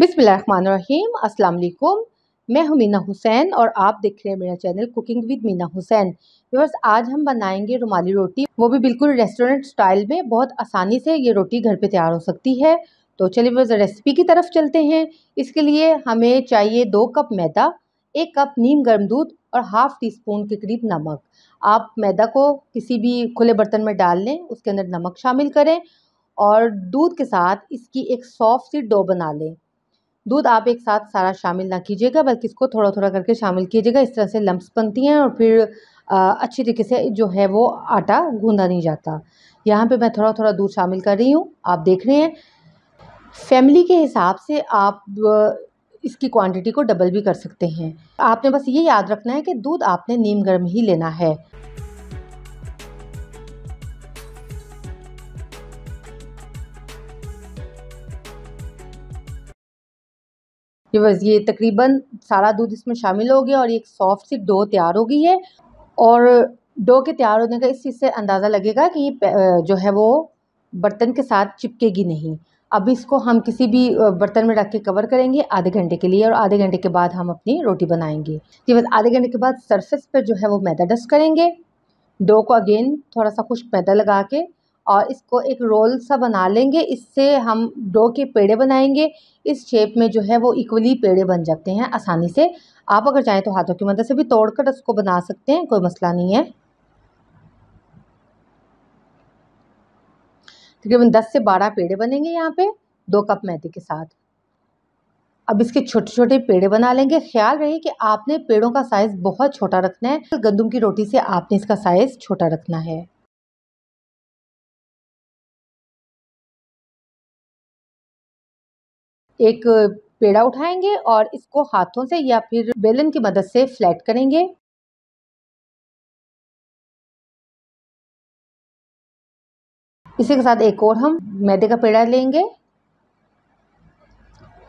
बिसमीम असलकुम मैं हूं मीना हुसैन और आप देख रहे हैं मेरा channel cooking with Meena Hussain viewers आज हम बनाएंगे रुमाली रोटी वो भी बिल्कुल रेस्टोरेंट स्टाइल में बहुत आसानी से ये रोटी घर पे तैयार हो सकती है तो चलिए व्यवर्स रेसिपी की तरफ चलते हैं इसके लिए हमें चाहिए दो कप मैदा एक कप नीम गर्म दूध और हाफ़ टी स्पून के करीब नमक आप मैदा को किसी भी खुले बर्तन में डाल लें उसके अंदर नमक शामिल करें और दूध के साथ इसकी एक सॉफ्ट सी डो बना लें दूध आप एक साथ सारा शामिल ना कीजिएगा बल्कि इसको थोड़ा थोड़ा करके शामिल कीजिएगा इस तरह से लम्ब्स बनती हैं और फिर अच्छी तरीके से जो है वो आटा गूँधा नहीं जाता यहाँ पे मैं थोड़ा थोड़ा दूध शामिल कर रही हूँ आप देख रहे हैं फैमिली के हिसाब से आप इसकी क्वांटिटी को डबल भी कर सकते हैं आपने बस ये याद रखना है कि दूध आपने नीम गर्म ही लेना है ये तकरीबन सारा दूध इसमें शामिल हो गया और ये एक सॉफ्ट सी डो तैयार हो गई है और डो के तैयार होने का इस चीज़ से अंदाज़ा लगेगा कि ये जो है वो बर्तन के साथ चिपकेगी नहीं अब इसको हम किसी भी बर्तन में रख के कवर करेंगे आधे घंटे के लिए और आधे घंटे के बाद हम अपनी रोटी बनाएंगे जी बस आधे घंटे के बाद सरफेस पर जो है वो मैदा डस्ट करेंगे डो को अगेन थोड़ा सा कुछ मैदा लगा के और इसको एक रोल सा बना लेंगे इससे हम डो के पेड़े बनाएंगे इस शेप में जो है वो इक्वली पेड़े बन जाते हैं आसानी से आप अगर चाहें तो हाथों की मदद से भी तोड़कर उसको बना सकते हैं कोई मसला नहीं है तकरीबन दस से बारह पेड़े बनेंगे यहाँ पे दो कप मैदे के साथ अब इसके छोटे छोटे पेड़े बना लेंगे ख्याल रहे कि आपने पेड़ों का साइज़ बहुत छोटा रखना है गंदम की रोटी से आपने इसका साइज़ छोटा रखना है एक पेड़ा उठाएंगे और इसको हाथों से या फिर बेलन की मदद से फ्लैट करेंगे इसी के साथ एक और हम मैदे का पेड़ा लेंगे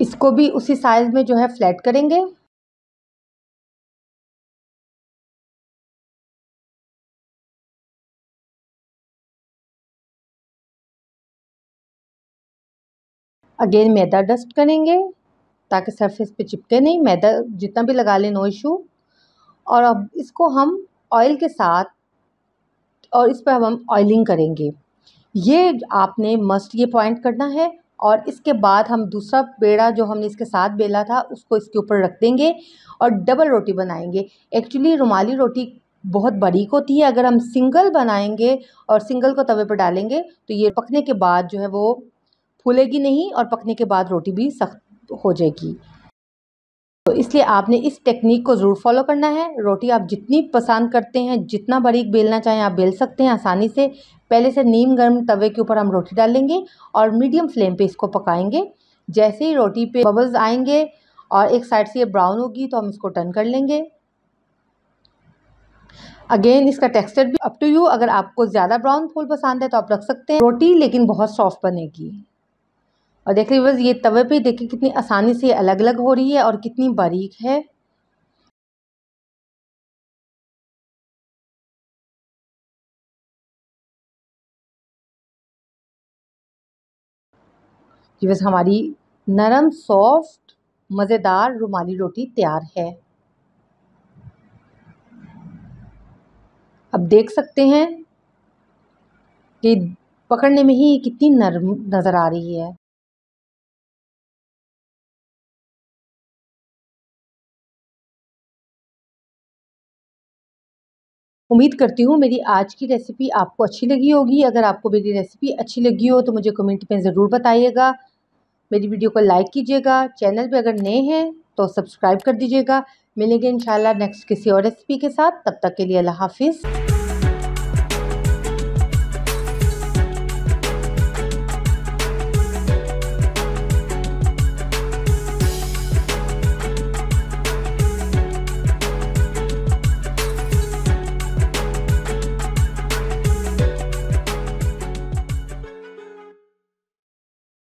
इसको भी उसी साइज़ में जो है फ्लैट करेंगे अगेन मैदा डस्ट करेंगे ताकि सरफेस पे चिपके नहीं मैदा जितना भी लगा लें नो इशू और अब इसको हम ऑयल के साथ और इस पर हम ऑयलिंग करेंगे ये आपने मस्ट ये पॉइंट करना है और इसके बाद हम दूसरा पेड़ा जो हमने इसके साथ बेला था उसको इसके ऊपर रख देंगे और डबल रोटी बनाएंगे एक्चुअली रुमाली रोटी बहुत बारीक होती है अगर हम सिंगल बनाएंगे और सिंगल को तवे पर डालेंगे तो ये पकने के बाद जो है वो फूलेगी नहीं और पकने के बाद रोटी भी सख्त हो जाएगी तो इसलिए आपने इस टेक्निक को ज़रूर फॉलो करना है रोटी आप जितनी पसंद करते हैं जितना बारीक बेलना चाहें आप बेल सकते हैं आसानी से पहले से नीम गर्म तवे के ऊपर हम रोटी डालेंगे और मीडियम फ्लेम पे इसको पकाएंगे जैसे ही रोटी पे बबल्स आएंगे और एक साइड से ये ब्राउन होगी तो हम इसको टर्न कर लेंगे अगेन इसका टेक्स्चर भी अप टू यू अगर आपको ज़्यादा ब्राउन फूल पसंद है तो आप रख सकते हैं रोटी लेकिन बहुत सॉफ्ट बनेगी और रही बस ये तवे पे देखिए कितनी आसानी से अलग अलग हो रही है और कितनी बारीक है कि बस हमारी नरम सॉफ्ट मज़ेदार रुमाली रोटी तैयार है अब देख सकते हैं कि पकड़ने में ही कितनी नरम नज़र आ रही है उम्मीद करती हूँ मेरी आज की रेसिपी आपको अच्छी लगी होगी अगर आपको मेरी रेसिपी अच्छी लगी हो तो मुझे कमेंट में ज़रूर बताइएगा मेरी वीडियो को लाइक कीजिएगा चैनल पे अगर नए हैं तो सब्सक्राइब कर दीजिएगा मिलेंगे इंशाल्लाह नेक्स्ट किसी और रेसिपी के साथ तब तक के लिए अल्लाह हाफिज़